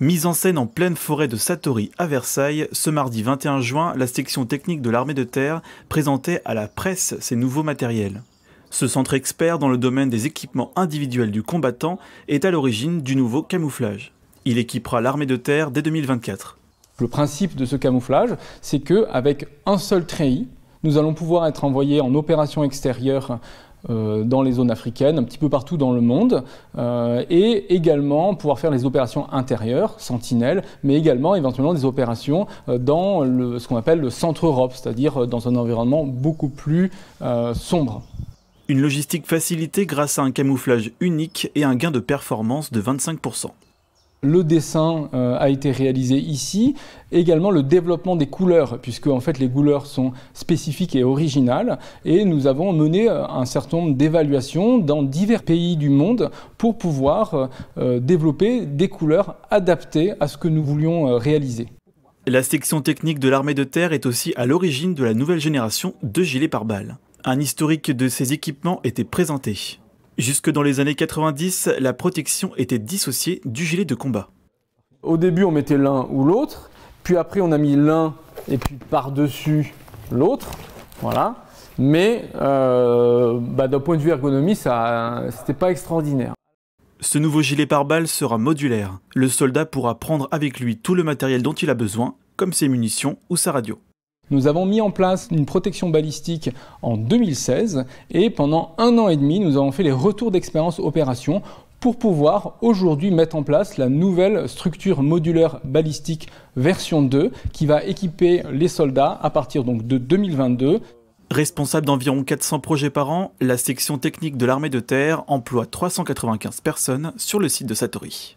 Mise en scène en pleine forêt de Satori à Versailles, ce mardi 21 juin, la section technique de l'armée de terre présentait à la presse ses nouveaux matériels. Ce centre expert dans le domaine des équipements individuels du combattant est à l'origine du nouveau camouflage. Il équipera l'armée de terre dès 2024. Le principe de ce camouflage, c'est que avec un seul treillis, nous allons pouvoir être envoyés en opération extérieure euh, dans les zones africaines, un petit peu partout dans le monde, euh, et également pouvoir faire les opérations intérieures, sentinelles, mais également éventuellement des opérations euh, dans ce qu'on appelle le centre Europe, c'est-à-dire dans un environnement beaucoup plus sombre. Une logistique facilitée grâce à un camouflage unique et un gain de performance de 25% le dessin euh, a été réalisé ici, également le développement des couleurs, puisque en fait les couleurs sont spécifiques et originales, et nous avons mené euh, un certain nombre d'évaluations dans divers pays du monde pour pouvoir euh, développer des couleurs adaptées à ce que nous voulions réaliser. La section technique de l'armée de terre est aussi à l'origine de la nouvelle génération de gilets pare-balles. Un historique de ces équipements était présenté. Jusque dans les années 90, la protection était dissociée du gilet de combat. Au début, on mettait l'un ou l'autre, puis après, on a mis l'un et puis par-dessus l'autre. Voilà. Mais euh, bah, d'un point de vue ergonomie, ça, n'était pas extraordinaire. Ce nouveau gilet pare-balles sera modulaire. Le soldat pourra prendre avec lui tout le matériel dont il a besoin, comme ses munitions ou sa radio. Nous avons mis en place une protection balistique en 2016 et pendant un an et demi, nous avons fait les retours d'expérience opération pour pouvoir aujourd'hui mettre en place la nouvelle structure modulaire balistique version 2 qui va équiper les soldats à partir donc de 2022. Responsable d'environ 400 projets par an, la section technique de l'armée de terre emploie 395 personnes sur le site de Satori.